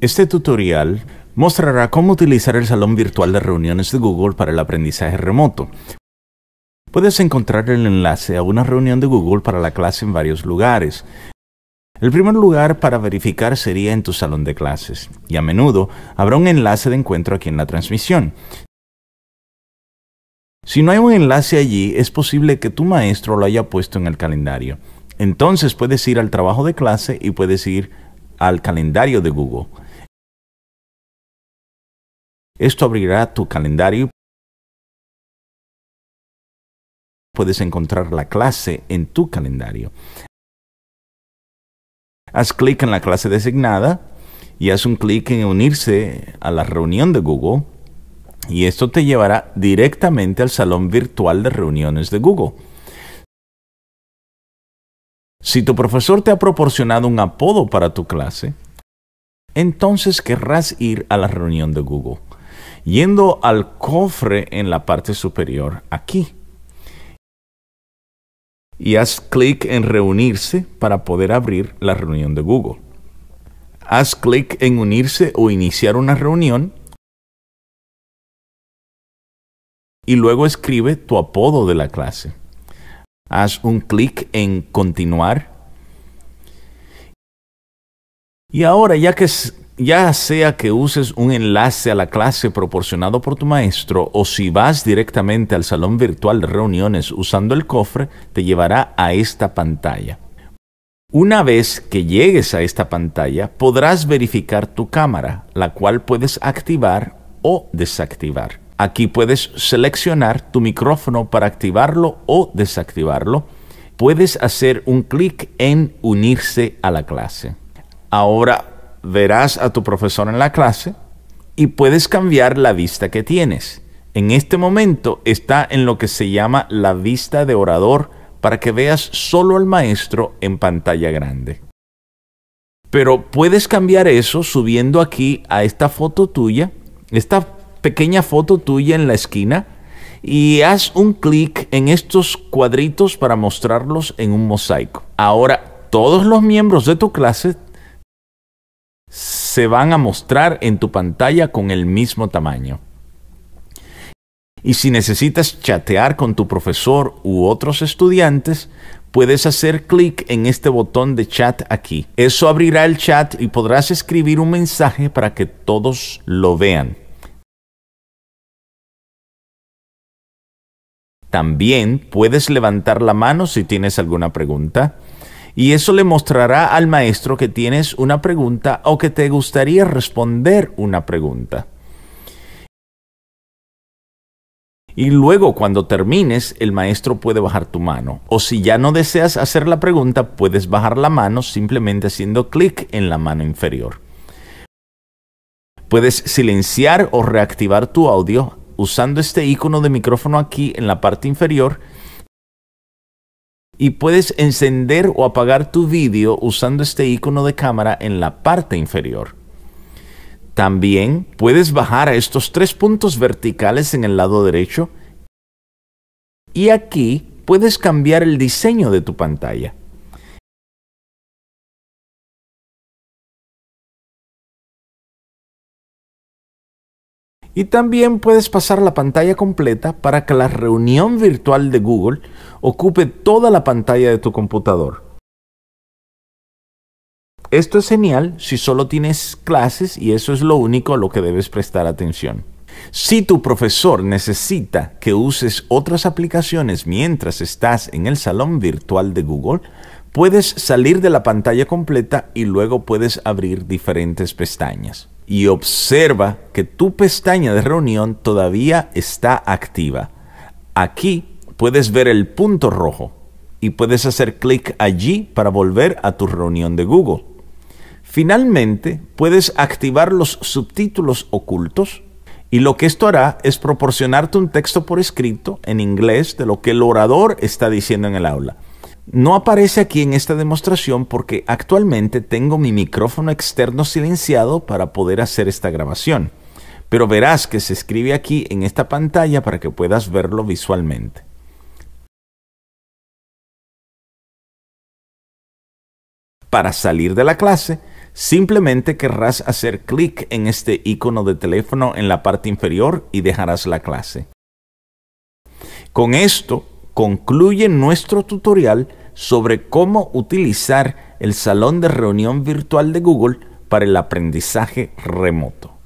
Este tutorial mostrará cómo utilizar el salón virtual de reuniones de Google para el aprendizaje remoto. Puedes encontrar el enlace a una reunión de Google para la clase en varios lugares. El primer lugar para verificar sería en tu salón de clases, y a menudo habrá un enlace de encuentro aquí en la transmisión. Si no hay un enlace allí, es posible que tu maestro lo haya puesto en el calendario. Entonces puedes ir al trabajo de clase y puedes ir al calendario de Google. Esto abrirá tu calendario. Puedes encontrar la clase en tu calendario. Haz clic en la clase designada y haz un clic en unirse a la reunión de Google y esto te llevará directamente al salón virtual de reuniones de Google. Si tu profesor te ha proporcionado un apodo para tu clase, entonces querrás ir a la reunión de Google yendo al cofre en la parte superior aquí. Y haz clic en reunirse para poder abrir la reunión de Google. Haz clic en unirse o iniciar una reunión y luego escribe tu apodo de la clase. Haz un clic en continuar. Y ahora ya que es ya sea que uses un enlace a la clase proporcionado por tu maestro o si vas directamente al salón virtual de reuniones usando el cofre, te llevará a esta pantalla. Una vez que llegues a esta pantalla, podrás verificar tu cámara, la cual puedes activar o desactivar. Aquí puedes seleccionar tu micrófono para activarlo o desactivarlo. Puedes hacer un clic en unirse a la clase. Ahora verás a tu profesor en la clase y puedes cambiar la vista que tienes. En este momento está en lo que se llama la vista de orador para que veas solo al maestro en pantalla grande. Pero puedes cambiar eso subiendo aquí a esta foto tuya, esta pequeña foto tuya en la esquina, y haz un clic en estos cuadritos para mostrarlos en un mosaico. Ahora todos los miembros de tu clase se van a mostrar en tu pantalla con el mismo tamaño. Y si necesitas chatear con tu profesor u otros estudiantes, puedes hacer clic en este botón de chat aquí. Eso abrirá el chat y podrás escribir un mensaje para que todos lo vean. También puedes levantar la mano si tienes alguna pregunta y eso le mostrará al maestro que tienes una pregunta o que te gustaría responder una pregunta. Y luego cuando termines, el maestro puede bajar tu mano. O si ya no deseas hacer la pregunta, puedes bajar la mano simplemente haciendo clic en la mano inferior. Puedes silenciar o reactivar tu audio usando este icono de micrófono aquí en la parte inferior y puedes encender o apagar tu vídeo usando este icono de cámara en la parte inferior. También puedes bajar a estos tres puntos verticales en el lado derecho y aquí puedes cambiar el diseño de tu pantalla. Y también puedes pasar la pantalla completa para que la reunión virtual de Google ocupe toda la pantalla de tu computador. Esto es genial si solo tienes clases y eso es lo único a lo que debes prestar atención. Si tu profesor necesita que uses otras aplicaciones mientras estás en el salón virtual de Google, puedes salir de la pantalla completa y luego puedes abrir diferentes pestañas y observa que tu pestaña de reunión todavía está activa. Aquí puedes ver el punto rojo y puedes hacer clic allí para volver a tu reunión de Google. Finalmente, puedes activar los subtítulos ocultos y lo que esto hará es proporcionarte un texto por escrito en inglés de lo que el orador está diciendo en el aula. No aparece aquí en esta demostración porque actualmente tengo mi micrófono externo silenciado para poder hacer esta grabación, pero verás que se escribe aquí en esta pantalla para que puedas verlo visualmente. Para salir de la clase, simplemente querrás hacer clic en este icono de teléfono en la parte inferior y dejarás la clase. Con esto concluye nuestro tutorial sobre cómo utilizar el salón de reunión virtual de Google para el aprendizaje remoto.